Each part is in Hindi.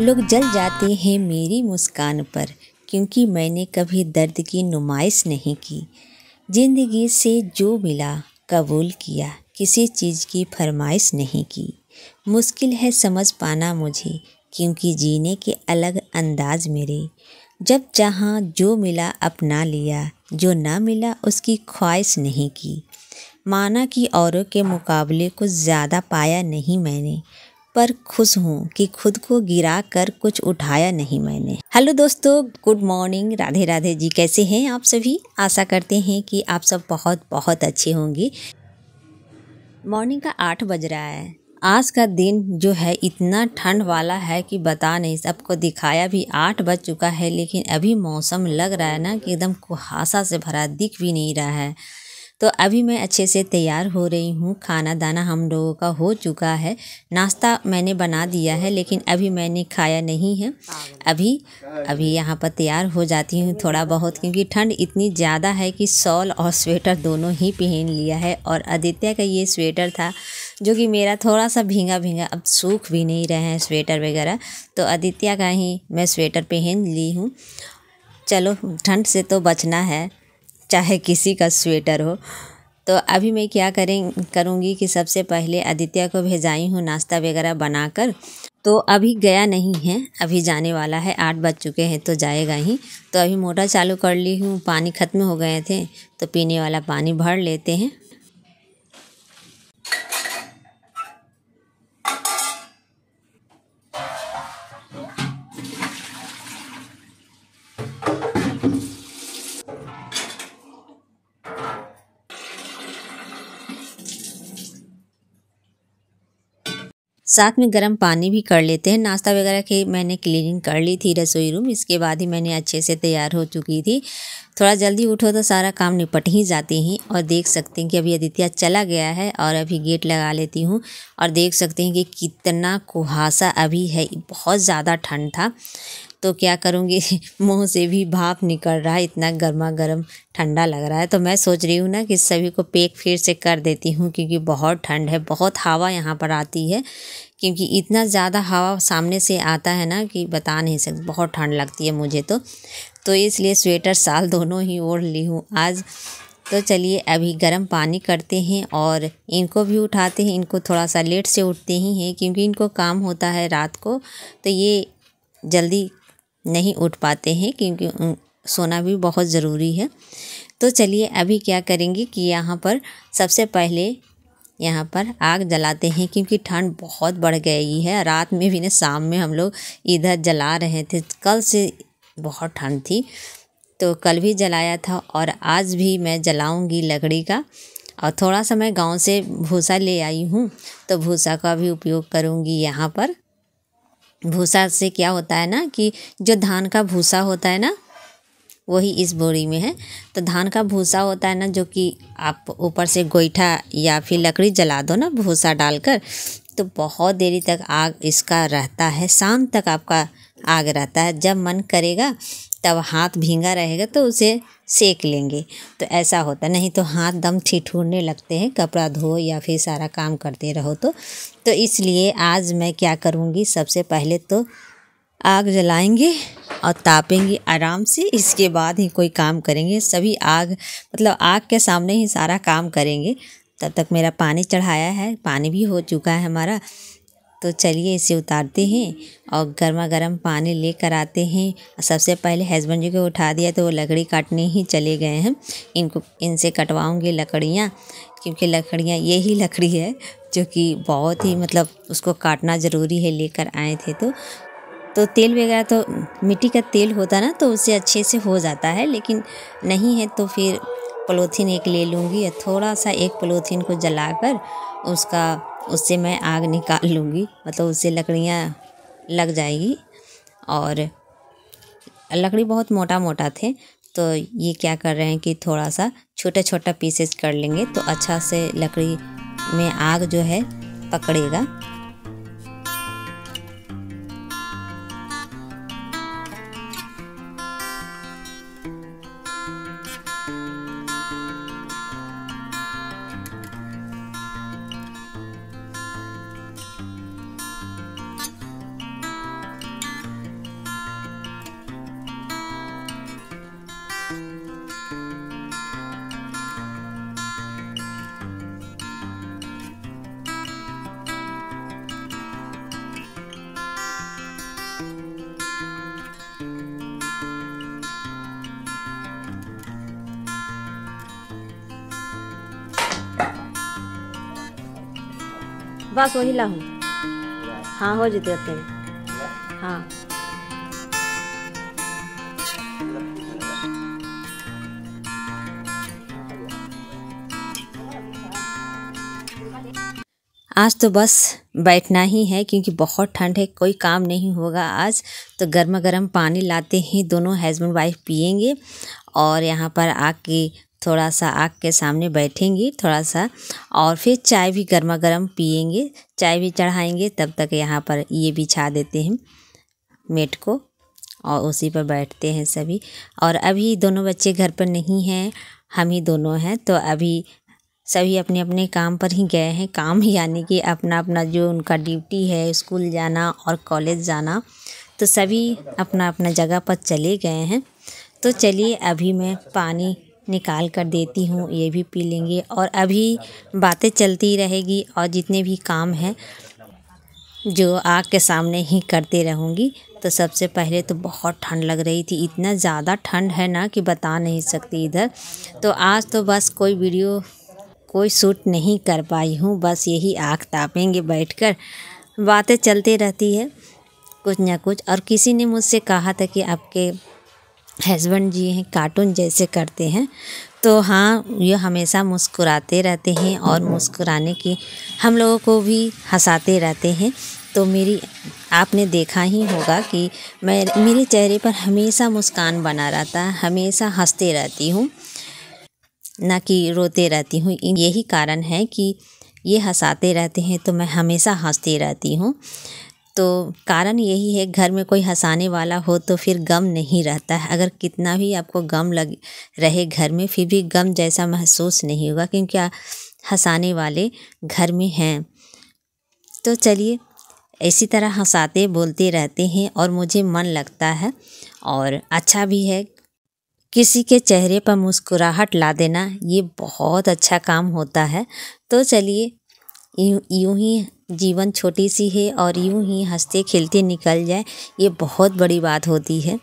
लोग जल जाते हैं मेरी मुस्कान पर क्योंकि मैंने कभी दर्द की नुमाइश नहीं की ज़िंदगी से जो मिला कबूल किया किसी चीज़ की फरमाइश नहीं की मुश्किल है समझ पाना मुझे क्योंकि जीने के अलग अंदाज मेरे जब जहाँ जो मिला अपना लिया जो ना मिला उसकी ख्वाहिश नहीं की माना कि औरों के मुकाबले कुछ ज़्यादा पाया नहीं मैंने पर खुश हूँ कि खुद को गिरा कर कुछ उठाया नहीं मैंने हेलो दोस्तों गुड मॉर्निंग राधे राधे जी कैसे हैं आप सभी आशा करते हैं कि आप सब बहुत बहुत अच्छे होंगे मॉर्निंग का आठ बज रहा है आज का दिन जो है इतना ठंड वाला है कि बता नहीं सबको दिखाया भी आठ बज चुका है लेकिन अभी मौसम लग रहा है ना कि एकदम कुहासा से भरा दिख भी नहीं रहा है तो अभी मैं अच्छे से तैयार हो रही हूँ खाना दाना हम लोगों का हो चुका है नाश्ता मैंने बना दिया है लेकिन अभी मैंने खाया नहीं है अभी अभी यहाँ पर तैयार हो जाती हूँ थोड़ा बहुत क्योंकि ठंड इतनी ज़्यादा है कि सॉल और स्वेटर दोनों ही पहन लिया है और आदित्य का ये स्वेटर था जो कि मेरा थोड़ा सा भींगा भींगा अब सूख भी नहीं रहे हैं स्वेटर वगैरह तो आदित्य का ही मैं स्वेटर पहन ली हूँ चलो ठंड से तो बचना है चाहे किसी का स्वेटर हो तो अभी मैं क्या करें करूँगी कि सबसे पहले आदित्य को भेजाई हूँ नाश्ता वगैरह बनाकर तो अभी गया नहीं है अभी जाने वाला है आठ बज चुके हैं तो जाएगा ही तो अभी मोटर चालू कर ली हूँ पानी ख़त्म हो गए थे तो पीने वाला पानी भर लेते हैं साथ में गर्म पानी भी कर लेते हैं नाश्ता वगैरह के मैंने क्लीनिंग कर ली थी रसोई रूम इसके बाद ही मैंने अच्छे से तैयार हो चुकी थी थोड़ा जल्दी उठो तो सारा काम निपट ही जाते हैं और देख सकते हैं कि अभी आदित्या चला गया है और अभी गेट लगा लेती हूँ और देख सकते हैं कि कितना कुहासा अभी है बहुत ज़्यादा ठंड था तो क्या करूँगी मुँह से भी भाप निकल रहा है इतना गर्मा गर्म ठंडा लग रहा है तो मैं सोच रही हूँ ना कि सभी को पेक फिर से कर देती हूँ क्योंकि बहुत ठंड है बहुत हवा यहाँ पर आती है क्योंकि इतना ज़्यादा हवा सामने से आता है ना कि बता नहीं सकते बहुत ठंड लगती है मुझे तो तो इसलिए स्वेटर साल दोनों ही ओढ़ ली हूँ आज तो चलिए अभी गर्म पानी करते हैं और इनको भी उठाते हैं इनको थोड़ा सा लेट से उठते ही हैं क्योंकि इनको काम होता है रात को तो ये जल्दी नहीं उठ पाते हैं क्योंकि सोना भी बहुत ज़रूरी है तो चलिए अभी क्या करेंगे कि यहाँ पर सबसे पहले यहाँ पर आग जलाते हैं क्योंकि ठंड बहुत बढ़ गई है रात में भी ना शाम में हम लोग इधर जला रहे थे कल से बहुत ठंड थी तो कल भी जलाया था और आज भी मैं जलाऊंगी लकड़ी का और थोड़ा सा मैं गांव से भूसा ले आई हूँ तो भूसा का भी उपयोग करूँगी यहाँ पर भूसा से क्या होता है ना कि जो धान का भूसा होता है ना वही इस बोरी में है तो धान का भूसा होता है ना जो कि आप ऊपर से गोईठा या फिर लकड़ी जला दो ना भूसा डालकर तो बहुत देरी तक आग इसका रहता है शाम तक आपका आग रहता है जब मन करेगा तब हाथ भींगा रहेगा तो उसे सेक लेंगे तो ऐसा होता नहीं तो हाथ दम ठिठुरने लगते हैं कपड़ा धो या फिर सारा काम करते रहो तो तो इसलिए आज मैं क्या करूँगी सबसे पहले तो आग जलाएंगे और तापेंगे आराम से इसके बाद ही कोई काम करेंगे सभी आग मतलब आग के सामने ही सारा काम करेंगे तब तक मेरा पानी चढ़ाया है पानी भी हो चुका है हमारा तो चलिए इसे उतारते हैं और गर्मा गर्म पानी लेकर आते हैं सबसे पहले हस्बैंड जी को उठा दिया तो वो लकड़ी काटने ही चले गए हैं इनको इनसे कटवाऊँगी लकड़ियाँ क्योंकि लकड़ियाँ यही लकड़ी है जो कि बहुत ही मतलब उसको काटना ज़रूरी है लेकर आए थे तो तो तेल वगैरह तो मिट्टी का तेल होता ना तो उससे अच्छे से हो जाता है लेकिन नहीं है तो फिर पलोथीन एक ले लूँगी या थोड़ा सा एक पलोथीन को जलाकर उसका उससे मैं आग निकाल लूँगी मतलब उससे लकड़ियाँ लग जाएगी और लकड़ी बहुत मोटा मोटा थे तो ये क्या कर रहे हैं कि थोड़ा सा छोटा छोटा पीसेस कर लेंगे तो अच्छा से लकड़ी में आग जो है पकड़ेगा बस वही ला हूँ हाँ हो जीते अपने हाँ आज तो बस बैठना ही है क्योंकि बहुत ठंड है कोई काम नहीं होगा आज तो गर्मा गर्म पानी लाते ही दोनों हस्बैंड वाइफ पियेंगे और यहाँ पर आके थोड़ा सा आग के सामने बैठेंगी थोड़ा सा और फिर चाय भी गर्मा गर्म पियेंगे चाय भी चढ़ाएंगे तब तक यहाँ पर ये बिछा देते हैं मेट को और उसी पर बैठते हैं सभी और अभी दोनों बच्चे घर पर नहीं हैं हम ही दोनों हैं तो अभी सभी अपने अपने काम पर ही गए हैं काम यानी कि अपना अपना जो उनका ड्यूटी है स्कूल जाना और कॉलेज जाना तो सभी अपना अपना जगह पर चले गए हैं तो चलिए अभी मैं पानी निकाल कर देती हूँ ये भी पी लेंगे और अभी बातें चलती रहेगी और जितने भी काम हैं जो आग के सामने ही करते रहूँगी तो सबसे पहले तो बहुत ठंड लग रही थी इतना ज़्यादा ठंड है ना कि बता नहीं सकती इधर तो आज तो बस कोई वीडियो कोई शूट नहीं कर पाई हूँ बस यही आग तापेंगे बैठकर बातें चलती रहती है कुछ ना कुछ और किसी ने मुझसे कहा था कि आपके हस्बैंड जी हैं कार्टून जैसे करते हैं तो हाँ ये हमेशा मुस्कुराते रहते हैं और मुस्कुराने की हम लोगों को भी हंसाते रहते हैं तो मेरी आपने देखा ही होगा कि मैं मेरे चेहरे पर हमेशा मुस्कान बना रहता है हमेशा हंसते रहती हूँ ना कि रोते रहती हूँ यही कारण है कि ये हंसाते रहते हैं तो मैं हमेशा हंसती रहती हूँ तो कारण यही है घर में कोई हंसाने वाला हो तो फिर गम नहीं रहता है अगर कितना भी आपको गम लग रहे घर में फिर भी गम जैसा महसूस नहीं होगा क्योंकि हंसाने वाले घर में हैं तो चलिए इसी तरह हंसाते बोलते रहते हैं और मुझे मन लगता है और अच्छा भी है किसी के चेहरे पर मुस्कुराहट ला देना ये बहुत अच्छा काम होता है तो चलिए यूं ही जीवन छोटी सी है और यूं ही हंसते खेलते निकल जाए ये बहुत बड़ी बात होती है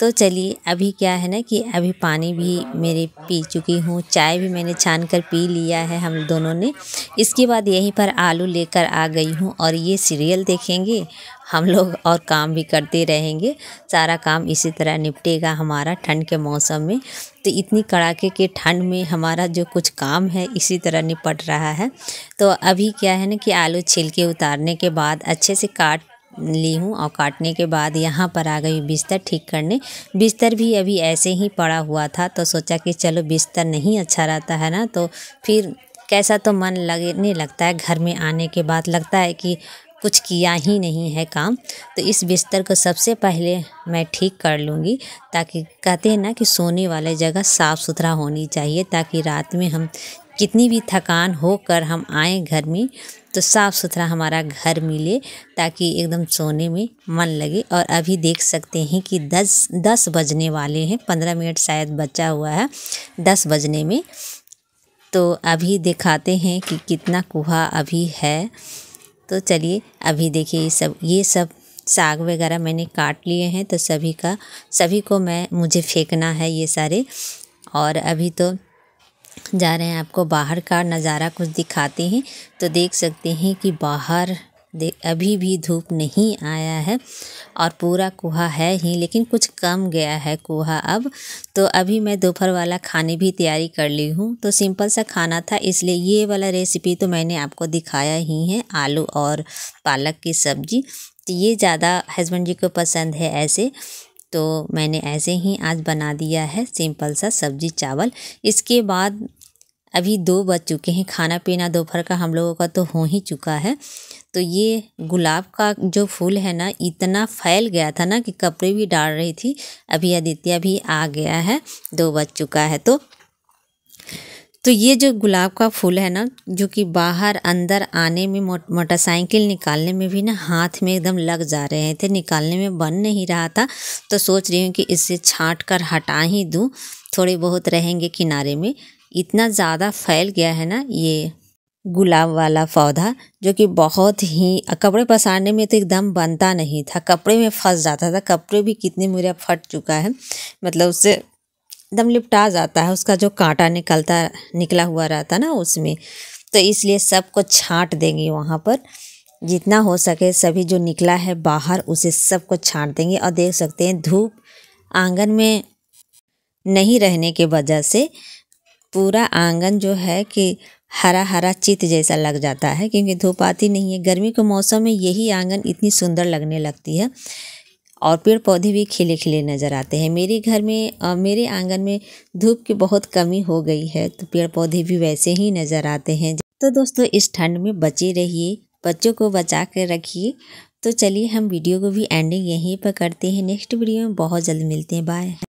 तो चलिए अभी क्या है ना कि अभी पानी भी मेरे पी चुकी हूँ चाय भी मैंने छान कर पी लिया है हम दोनों ने इसके बाद यहीं पर आलू लेकर आ गई हूँ और ये सीरियल देखेंगे हम लोग और काम भी करते रहेंगे सारा काम इसी तरह निपटेगा हमारा ठंड के मौसम में तो इतनी कड़ाके के ठंड में हमारा जो कुछ काम है इसी तरह निपट रहा है तो अभी क्या है ना कि आलू छिलके उतारने के बाद अच्छे से काट ली हूँ और काटने के बाद यहाँ पर आ गई बिस्तर ठीक करने बिस्तर भी अभी ऐसे ही पड़ा हुआ था तो सोचा कि चलो बिस्तर नहीं अच्छा रहता है ना तो फिर कैसा तो मन लगने लगता है घर में आने के बाद लगता है कि कुछ किया ही नहीं है काम तो इस बिस्तर को सबसे पहले मैं ठीक कर लूँगी ताकि कहते हैं ना कि सोने वाले जगह साफ़ सुथरा होनी चाहिए ताकि रात में हम कितनी भी थकान हो कर हम आए घर में तो साफ़ सुथरा हमारा घर मिले ताकि एकदम सोने में मन लगे और अभी देख सकते हैं कि दस दस बजने वाले हैं पंद्रह मिनट शायद बचा हुआ है दस बजने में तो अभी दिखाते हैं कि कितना कुहा अभी है तो चलिए अभी देखिए ये सब ये सब साग वगैरह मैंने काट लिए हैं तो सभी का सभी को मैं मुझे फेंकना है ये सारे और अभी तो जा रहे हैं आपको बाहर का नज़ारा कुछ दिखाते हैं तो देख सकते हैं कि बाहर दे अभी भी धूप नहीं आया है और पूरा कुहा है ही लेकिन कुछ कम गया है कुहा अब तो अभी मैं दोपहर वाला खाने भी तैयारी कर ली हूँ तो सिंपल सा खाना था इसलिए ये वाला रेसिपी तो मैंने आपको दिखाया ही है आलू और पालक की सब्ज़ी तो ये ज़्यादा हस्बैंड जी को पसंद है ऐसे तो मैंने ऐसे ही आज बना दिया है सिंपल सा सब्जी चावल इसके बाद अभी दो बज चुके हैं खाना पीना दोपहर का हम लोगों का तो हो ही चुका है तो ये गुलाब का जो फूल है ना इतना फैल गया था ना कि कपड़े भी डाल रही थी अभी आदित्य भी आ गया है दो बज चुका है तो तो ये जो गुलाब का फूल है ना जो कि बाहर अंदर आने में मोटरसाइकिल निकालने में भी ना हाथ में एकदम लग जा रहे थे निकालने में बन नहीं रहा था तो सोच रही हूँ कि इसे छाँट कर हटा ही दूँ थोड़े बहुत रहेंगे किनारे में इतना ज़्यादा फैल गया है ना ये गुलाब वाला पौधा जो कि बहुत ही कपड़े पसारने में तो एकदम बनता नहीं था कपड़े में फंस जाता था कपड़े भी कितने मेरा फट चुका है मतलब उससे दम लिपटा जाता है उसका जो कांटा निकलता निकला हुआ रहता ना उसमें तो इसलिए सबको छाँट देंगे वहाँ पर जितना हो सके सभी जो निकला है बाहर उसे सबको छाँट देंगे और देख सकते हैं धूप आंगन में नहीं रहने के वजह से पूरा आंगन जो है कि हरा हरा चित जैसा लग जाता है क्योंकि धूप आती नहीं है गर्मी के मौसम में यही आंगन इतनी सुंदर लगने लगती है और पेड़ पौधे भी खिले खिले नज़र आते हैं मेरे घर में आ, मेरे आंगन में धूप की बहुत कमी हो गई है तो पेड़ पौधे भी वैसे ही नज़र आते हैं तो दोस्तों इस ठंड में बचे रहिए बच्चों को बचा कर रखिए तो चलिए हम वीडियो को भी एंडिंग यहीं पर करते हैं नेक्स्ट वीडियो में बहुत जल्द मिलते हैं बाय